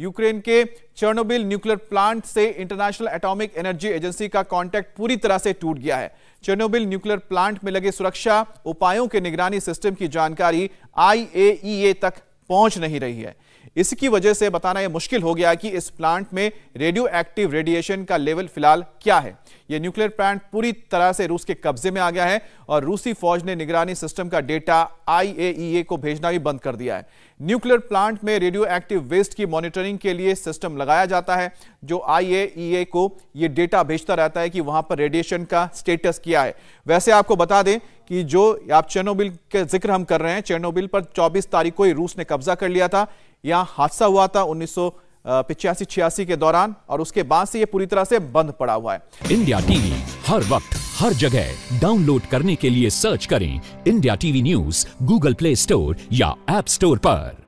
Ukraine के Chernobyl nuclear plant से International Atomic Energy Agency का कॉन्टैक्ट पूरी तरह से टूट गया है चर्नोबिल न्यूक्लियर प्लांट में लगे सुरक्षा उपायों के निगरानी सिस्टम की जानकारी आईएईए तक पहुंच नहीं रही है इसकी वजह से बताना यह मुश्किल हो गया कि इस प्लांट में रेडियो एक्टिव रेडिएशन का लेवल फिलहाल क्या है यह न्यूक्लियर प्लांट पूरी तरह से रूस के कब्जे में आ गया है और रूसी फौज ने निगरानी सिस्टम का डेटा आईएईए e को भेजना भी बंद कर दिया है न्यूक्लियर प्लांट में रेडियो एक्टिव वेस्ट की मॉनिटरिंग के लिए सिस्टम लगाया जाता है जो आईएईए e को यह डेटा भेजता रहता है कि वहां पर रेडिएशन का स्टेटस क्या है वैसे आपको बता दें कि जो आप चेनोबिल का जिक्र हम कर रहे हैं चेनोबिल पर 24 तारीख को ही रूस ने कब्जा कर लिया था यहां हादसा हुआ था उन्नीस पिचासी छियासी के दौरान और उसके बाद से ये पूरी तरह से बंद पड़ा हुआ है इंडिया टीवी हर वक्त हर जगह डाउनलोड करने के लिए सर्च करें India TV news Google Play Store या एप स्टोर पर